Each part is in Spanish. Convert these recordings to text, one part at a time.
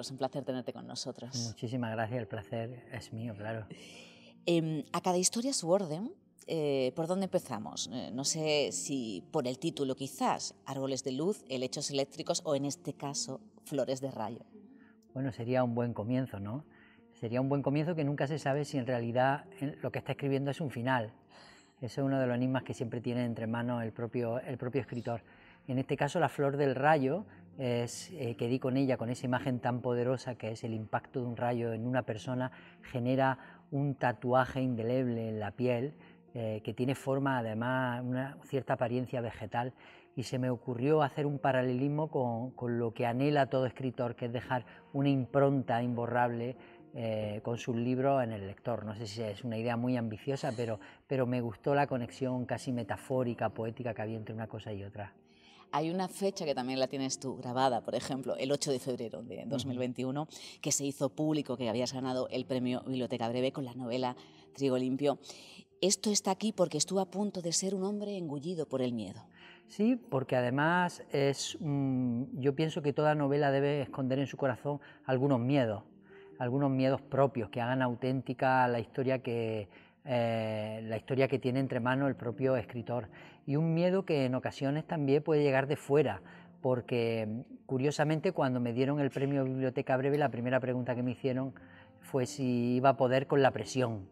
Es un placer tenerte con nosotros. Muchísimas gracias, el placer es mío, claro. Em, a cada historia su orden. Eh, ¿Por dónde empezamos? Eh, no sé si por el título quizás, árboles de luz, helechos eléctricos o en este caso, flores de rayo. Bueno, sería un buen comienzo, ¿no? Sería un buen comienzo que nunca se sabe si en realidad lo que está escribiendo es un final. Eso es uno de los enigmas que siempre tiene entre manos el propio, el propio escritor. En este caso, la flor del rayo eh, que di con ella, con esa imagen tan poderosa que es el impacto de un rayo en una persona, genera un tatuaje indeleble en la piel eh, que tiene forma, además, una cierta apariencia vegetal. Y se me ocurrió hacer un paralelismo con, lo que anhela todo escritor, que es dejar una impronta imborrable eh, con su libro en el lector. No sé si es una idea muy ambiciosa, pero me gustó la conexión casi metafórica, poética que había entre una cosa y otra. Hay una fecha que también la tienes tú grabada, por ejemplo, el 8 de febrero de 2021, que se hizo público que habías ganado el premio Biblioteca Breve con la novela Trigo Limpio. Esto está aquí porque estuvo a punto de ser un hombre engullido por el miedo. Sí, porque además es, mm, yo pienso que toda novela debe esconder en su corazón algunos miedos, algunos miedos propios que hagan auténtica la historia que, eh, la historia que tiene entre manos el propio escritor y un miedo que en ocasiones también puede llegar de fuera, porque curiosamente cuando me dieron el premio Biblioteca Breve, la primera pregunta que me hicieron fue si iba a poder con la presión.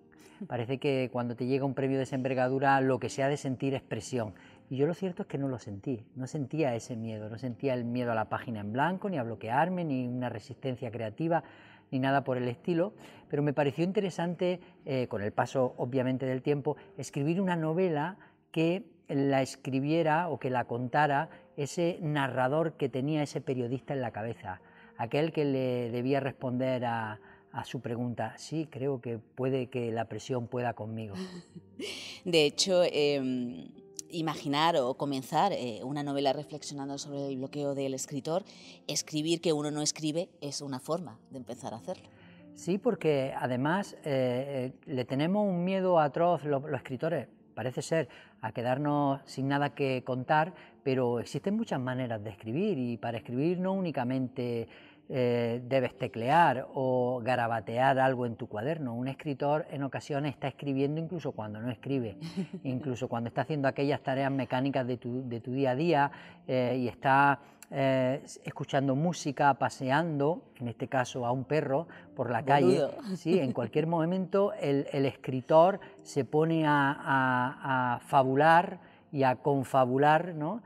Parece que cuando te llega un premio de esa envergadura, lo que se ha de sentir es presión. Y yo lo cierto es que no lo sentí, no sentía ese miedo, no sentía el miedo a la página en blanco, ni a bloquearme, ni una resistencia creativa, ni nada por el estilo, pero me pareció interesante, eh, con el paso obviamente del tiempo, escribir una novela que la escribiera o que la contara ese narrador que tenía ese periodista en la cabeza, aquel que le debía responder a, su pregunta, sí, creo que puede que la presión pueda conmigo. De hecho, em, imaginar o comenzar eh, una novela reflexionando sobre el bloqueo del escritor, escribir que uno no escribe es una forma de empezar a hacerlo. Sí, porque además eh, eh, le tenemos un miedo atroz los escritores, parece ser, a quedarnos sin nada que contar, pero existen muchas maneras de escribir y para escribir no únicamente eh, debes teclear o garabatear algo en tu cuaderno. Un escritor en ocasiones está escribiendo incluso cuando no escribe, incluso cuando está haciendo aquellas tareas mecánicas de tu, día a día eh, y está eh, escuchando música, paseando, en este caso a un perro, por la calle. Sí, en cualquier momento el, escritor se pone a, a, a, fabular y a confabular, ¿no?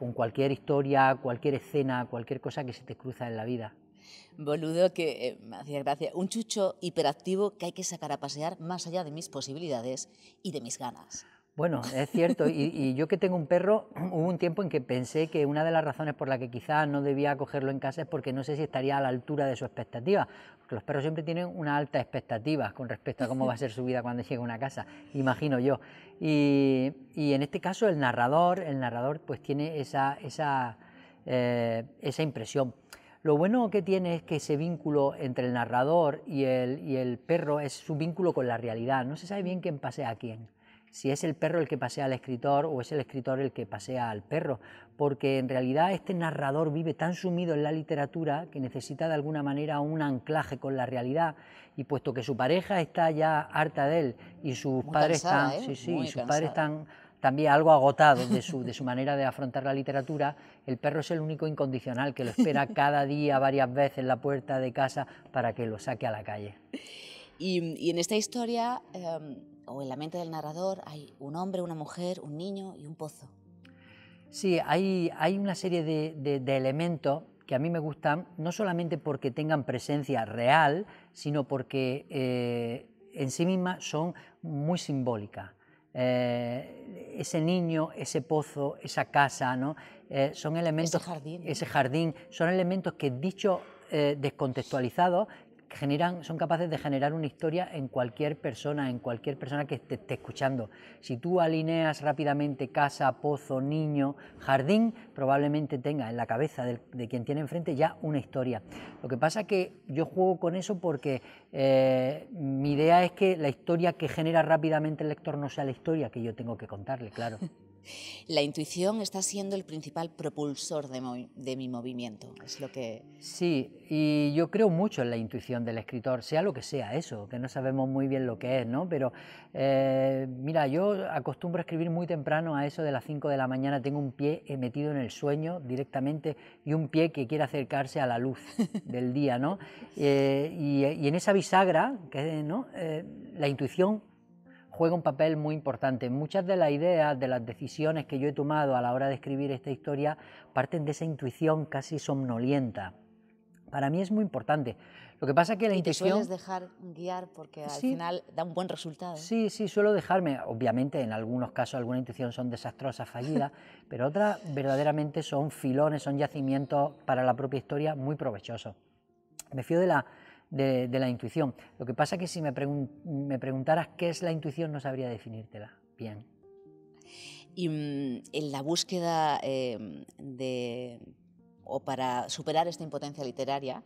con cualquier historia, cualquier escena, cualquier cosa que se te cruza en la vida. Boludo, que eh, me hacía gracia. Un chucho hiperactivo que hay que sacar a pasear más allá de mis posibilidades y de mis ganas. Bueno, es cierto, y, yo que tengo un perro, hubo un tiempo en que pensé que una de las razones por la que quizás no debía cogerlo en casa es porque no sé si estaría a la altura de su expectativa, porque los perros siempre tienen una alta expectativa con respecto a cómo va a ser su vida cuando llegue a una casa, imagino yo. Y, en este caso el narrador, el narrador pues tiene esa, esa, eh, esa impresión. Lo bueno que tiene es que ese vínculo entre el narrador y el, y el perro es su vínculo con la realidad, no se sabe bien quién pase a quién si es el perro el que pasea al escritor o es el escritor el que pasea al perro, porque en realidad este narrador vive tan sumido en la literatura que necesita de alguna manera un anclaje con la realidad y puesto que su pareja está ya harta de él y sus padres están, ¿eh? sus padres están también algo agotados de su, manera de afrontar la literatura, el perro es el único incondicional que lo espera cada día varias veces en la puerta de casa para que lo saque a la calle. Y, en esta historia... Em, o en la mente del narrador hay un hombre, una mujer, un niño y un pozo. Sí, hay, una serie de, elementos que a mí me gustan, no solamente porque tengan presencia real, sino porque eh, en sí mismas son muy simbólicas. Eh, ese niño, ese pozo, esa casa, ¿no? Eh, son elementos, ese jardín. ese jardín, son elementos que dicho descontextualizados generan, son capaces de generar una historia en cualquier persona, en cualquier persona que te esté escuchando. Si tú alineas rápidamente casa, pozo, niño, jardín, probablemente tenga en la cabeza de, quien tiene enfrente ya una historia. Lo que pasa es que yo juego con eso porque eh, mi idea es que la historia que genera rápidamente el lector no sea la historia que yo tengo que contarle, claro. La intuición está siendo el principal propulsor de, mi movimiento, es lo que... Sí, y yo creo mucho en la intuición del escritor, sea lo que sea eso, que no sabemos muy bien lo que es, ¿no? Pero, eh, mira, yo acostumbro a escribir muy temprano, a eso de las 5 de la mañana tengo un pie eh, metido en el sueño directamente y un pie que quiere acercarse a la luz del día, ¿no? Eh, y, en esa bisagra, que, ¿no? la intuición juega un papel muy importante. Muchas de las ideas, de las decisiones que yo he tomado a la hora de escribir esta historia parten de esa intuición casi somnolienta. Para mí es muy importante. Lo que pasa es que la ¿Y te dejar guiar porque al final da un buen resultado. Sí, sí, suelo dejarme. Obviamente, en algunos casos, alguna intuición son desastrosas, fallidas, pero otras verdaderamente son filones, son yacimientos para la propia historia muy provechosos. Me fío de la de, la intuición. Lo que pasa es que si me, preguntaras qué es la intuición, no sabría definírtela bien. Y mm, en la búsqueda em, de, o para superar esta impotencia literaria,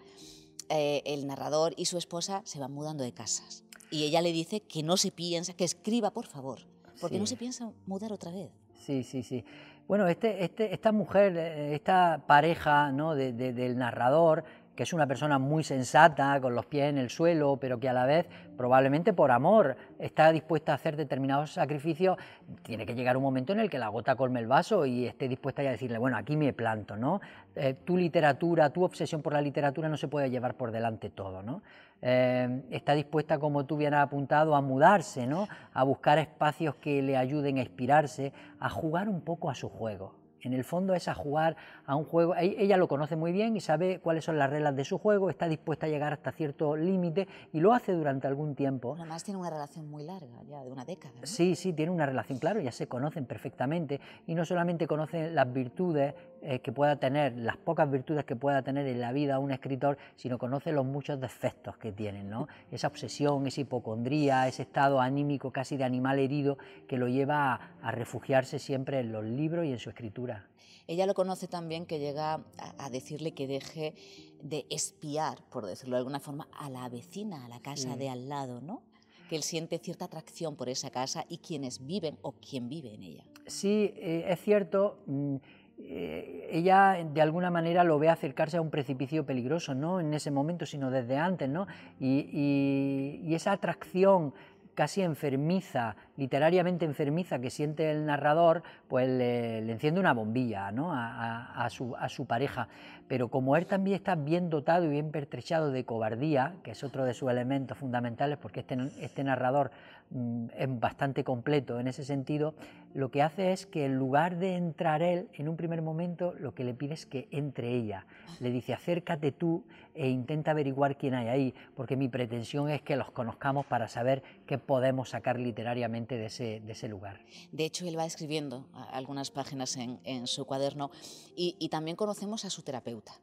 eh, el narrador y su esposa se van mudando de casas. Y ella le dice que no se piensa, que escriba, por favor, porque no se piensa mudar otra vez. Sí, sí, sí. Bueno, este, este, esta mujer, eh, esta pareja ¿no? del narrador que es una persona muy sensata, con los pies en el suelo, pero que a la vez, probablemente por amor, está dispuesta a hacer determinados sacrificios, tiene que llegar un momento en el que la gota colme el vaso y esté dispuesta a decirle, bueno, aquí me planto, ¿no? Eh, tu literatura, tu obsesión por la literatura no se puede llevar por delante todo, ¿no? Eh, está dispuesta, como tú bien has apuntado, a mudarse, ¿no? A buscar espacios que le ayuden a inspirarse, a jugar un poco a su juego. En el fondo es a jugar a un juego, e-, ella lo conoce muy bien y sabe cuáles son las reglas de su juego, está dispuesta a llegar hasta cierto límite y lo hace durante algún tiempo. Además tiene una relación muy larga, ya de una década. Sí, sí, tiene una relación, claro, ya se conocen perfectamente y no solamente conocen las virtudes eh, que pueda tener, las pocas virtudes que pueda tener en la vida un escritor, sino conoce los muchos defectos que tienen, ¿no? Esa obsesión, esa hipocondría, ese estado anímico casi de animal herido que lo lleva a, refugiarse siempre en los libros y en su escritura. Ella lo conoce también que llega a, decirle que deje de espiar, por decirlo de alguna forma, a la vecina, a la casa de al lado, ¿no? que él siente cierta atracción por esa casa y quienes viven o quien vive en ella. Sí, eh, es cierto. Mm, eh, ella de alguna manera lo ve acercarse a un precipicio peligroso, no en ese momento, sino desde antes, ¿no? y esa atracción casi enfermiza literariamente enfermiza que siente el narrador, pues le, enciende una bombilla ¿no? a, su, pareja. Pero como él también está bien dotado y bien pertrechado de cobardía, que es otro de sus elementos fundamentales, porque este, este narrador mm, es bastante completo en ese sentido, lo que hace es que en lugar de entrar él, en un primer momento lo que le pide es que entre ella. Le dice, acércate tú e intenta averiguar quién hay ahí, porque mi pretensión es que los conozcamos para saber qué podemos sacar literariamente de ese, lugar. De hecho, él va escribiendo algunas páginas en, su cuaderno y, también conocemos a su terapeuta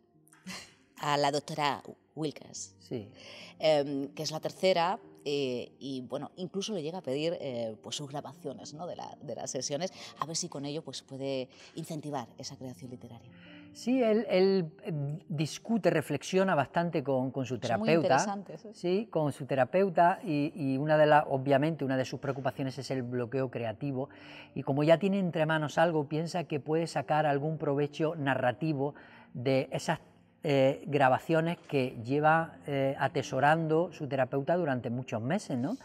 a la doctora Wilkes, em, que es la tercera. Eh, y bueno, incluso le llega a pedir eh, pues sus grabaciones ¿no? de, de, las sesiones, a ver si con ello pues, puede incentivar esa creación literaria. Sí, él, eh, discute, reflexiona bastante con, su terapeuta. ¿sí? sí, con su terapeuta y, una de las, obviamente, una de sus preocupaciones es el bloqueo creativo. Y como ya tiene entre manos algo, piensa que puede sacar algún provecho narrativo de esas eh, grabaciones que lleva eh, atesorando su terapeuta durante muchos meses, ¿no?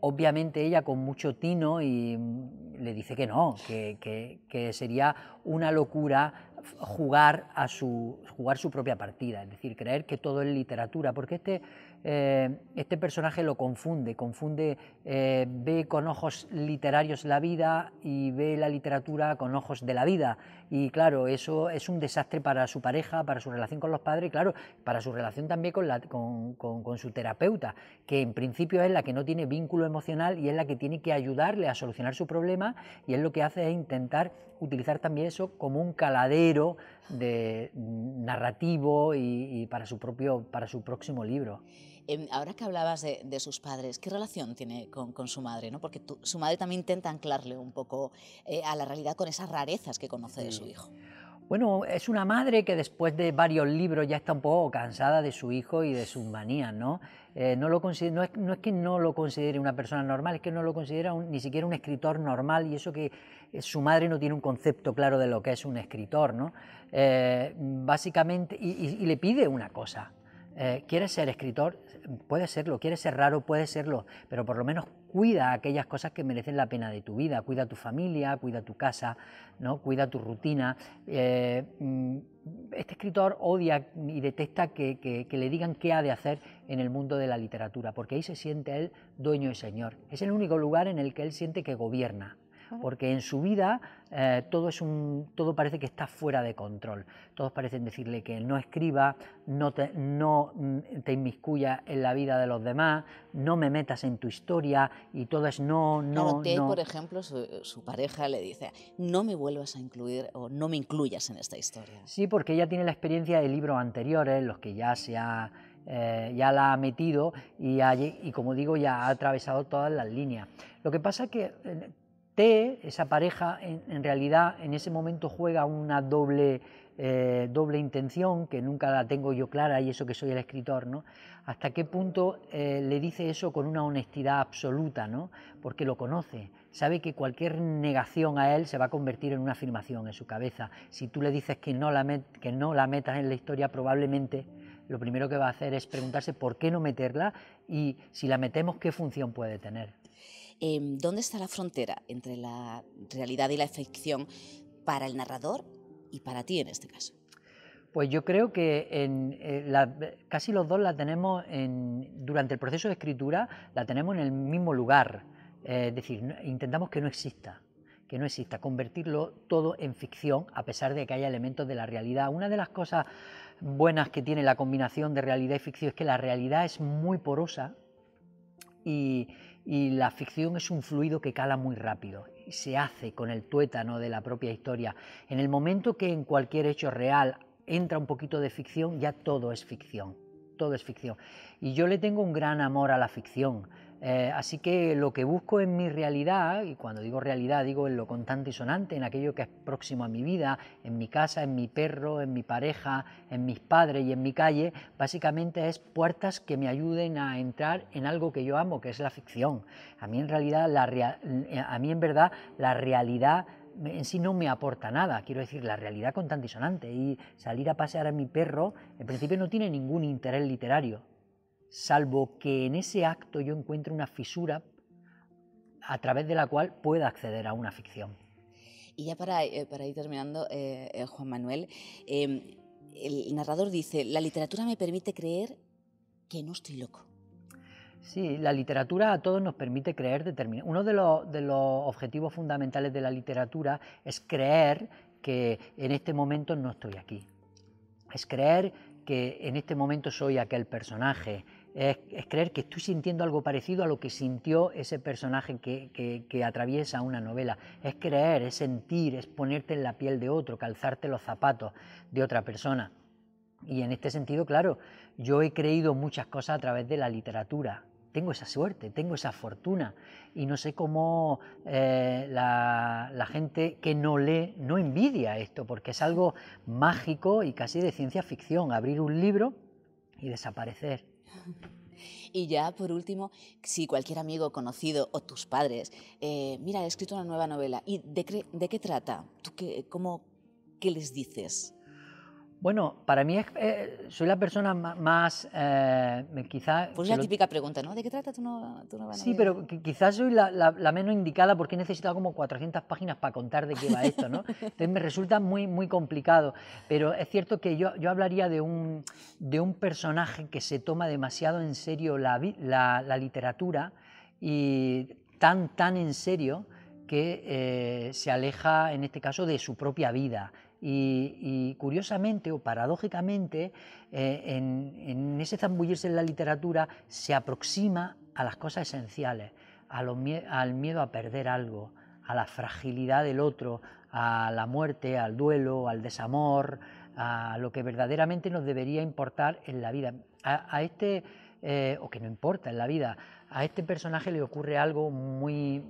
obviamente ella con mucho tino y mm, le dice que no, que sería una locura jugar, a su, jugar su propia partida, es decir, creer que todo es literatura, porque este, eh, este personaje lo confunde, confunde, eh, ve con ojos literarios la vida y ve la literatura con ojos de la vida. Y claro, eso es un desastre para su pareja, para su relación con los padres y claro, para su relación también con, la, con su terapeuta, que en principio es la que no tiene vínculo emocional y es la que tiene que ayudarle a solucionar su problema y es lo que hace es intentar utilizar también eso como un caladero de narrativo y, para, su propio, para su próximo libro. Em, ahora que hablabas de, sus padres, ¿qué relación tiene con, su madre? Porque su madre también intenta anclarle un poco eh, a la realidad con esas rarezas que conoce de su hijo. Bueno, es una madre que después de varios libros ya está un poco cansada de su hijo y de sus manías, ¿no? Eh, no, es, que no lo considere una persona normal, es que no lo considera ni siquiera un escritor normal y eso que eh, su madre no tiene un concepto claro de lo que es un escritor, ¿no? Eh, básicamente, y, le pide una cosa, eh, ¿Quieres ser escritor? puede serlo, quieres ser raro, puede serlo, pero por lo menos cuida aquellas cosas que merecen la pena de tu vida, cuida tu familia, cuida tu casa, ¿no? cuida tu rutina. Eh, mm, este escritor odia y detesta que, que, le digan qué ha de hacer en el mundo de la literatura, porque ahí se siente él dueño y señor. Es el único lugar en el que él siente que gobierna porque en su vida eh, todo, es un, todo parece que está fuera de control. Todos parecen decirle que no escriba, no te, no mm, te inmiscuya en la vida de los demás, no me metas en tu historia y todo es no, no. no. por ejemplo, su, pareja le dice, no me vuelvas a incluir o no me incluyas en esta historia. Sí, porque ella tiene la experiencia de libros anteriores, los que ya se ha... Eh, ya la ha metido y, y como digo ya ha atravesado todas las líneas. Lo que pasa es que eh, T, esa pareja, en, realidad en ese momento juega una doble, eh, doble intención, que nunca la tengo yo clara y eso que soy el escritor, ¿no? ¿Hasta qué punto eh, le dice eso con una honestidad absoluta, ¿no? Porque lo conoce, sabe que cualquier negación a él se va a convertir en una afirmación en su cabeza. Si tú le dices que no la, que no la metas en la historia, probablemente lo primero que va a hacer es preguntarse por qué no meterla y si la metemos, qué función puede tener. Em, dónde está la frontera entre la realidad y la ficción para el narrador y para ti en este caso. Pues yo creo que en, eh, casi los dos la tenemos en, durante el proceso de escritura, la tenemos en el mismo lugar. Eh, es decir, intentamos que no exista, que no exista, convertirlo todo en ficción a pesar de que haya elementos de la realidad. Una de las cosas buenas que tiene la combinación de realidad y ficción es que la realidad es muy porosa y, y la ficción es un fluido que cala muy rápido y se hace con el tuétano de la propia historia. En el momento que en cualquier hecho real entra un poquito de ficción, ya todo es ficción, todo es ficción. Y yo le tengo un gran amor a la ficción. Eh, así que lo que busco en mi realidad, y cuando digo realidad digo en lo contante y sonante, en aquello que es próximo a mi vida, en mi casa, en mi perro, en mi pareja, en mis padres y en mi calle, básicamente es puertas que me ayuden a entrar en algo que yo amo, que es la ficción. A mí en realidad, la eh, a mí en verdad, la realidad en sí no me aporta nada, quiero decir, la realidad contante y sonante. Y salir a pasear a mi perro, en principio no tiene ningún interés literario, salvo que en ese acto yo encuentre una fisura a través de la cual pueda acceder a una ficción. Y ya para, eh, ir terminando, eh, eh, Juan Manuel, em, el narrador dice, la literatura me permite creer que no estoy loco. Sí, la literatura a todos nos permite creer determinados. Uno de los, de los objetivos fundamentales de la literatura es creer que en este momento no estoy aquí. Es creer que en este momento soy aquel personaje, es, creer que estoy sintiendo algo parecido a lo que sintió ese personaje que, atraviesa una novela. Es creer, es sentir, es ponerte en la piel de otro, calzarte los zapatos de otra persona. Y en este sentido, claro, yo he creído muchas cosas a través de la literatura. Tengo esa suerte, tengo esa fortuna y no sé cómo eh, la, la gente que no lee no envidia esto, porque es algo mágico y casi de ciencia ficción, abrir un libro y desaparecer y ya, por último, si cualquier amigo conocido o tus padres, eh, mira, he escrito una nueva novela, ¿y de, qué trata? ¿Tú cómo, qué les dices? Bueno, para mí eh, soy la persona más, eh, quizás... Pues es típica pregunta, ¿no? ¿De qué trata tu novela? Sí, pero quizás soy la, menos indicada porque he necesitado como 400 páginas para contar de qué va esto, ¿no? Entonces me resulta muy, muy complicado, pero es cierto que yo, hablaría de un, de un personaje que se toma demasiado en serio la, literatura y tan, tan en serio que eh, se aleja, en este caso, de su propia vida y, curiosamente o paradójicamente, eh, en, ese zambullirse en la literatura se aproxima a las cosas esenciales, al miedo a perder algo, a la fragilidad del otro, a la muerte, al duelo, al desamor, a lo que verdaderamente nos debería importar en la vida. A, este, eh, o que no importa en la vida, a este personaje le ocurre algo muy,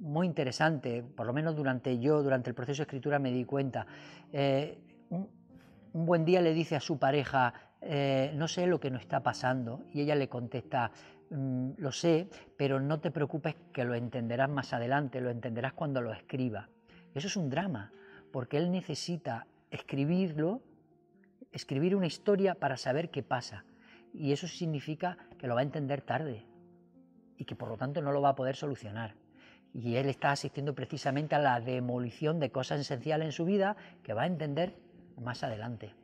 muy interesante, por lo menos durante yo, durante el proceso de escritura me di cuenta. Eh, un, buen día le dice a su pareja, eh, no sé lo que nos está pasando, y ella le contesta, mm, lo sé, pero no te preocupes que lo entenderás más adelante, lo entenderás cuando lo escriba. Eso es un drama, porque él necesita escribirlo, escribir una historia para saber qué pasa, y eso significa que lo va a entender tarde y que por lo tanto no lo va a poder solucionar y él está asistiendo precisamente a la demolición de cosas esenciales en su vida que va a entender más adelante.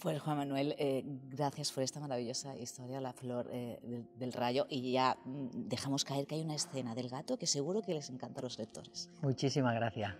Pues Juan Manuel, eh, gracias por esta maravillosa historia, la flor eh, del, del, rayo. Y ya mm, dejamos caer que hay una escena del gato que seguro que les encanta a los lectores. Muchísimas gracias.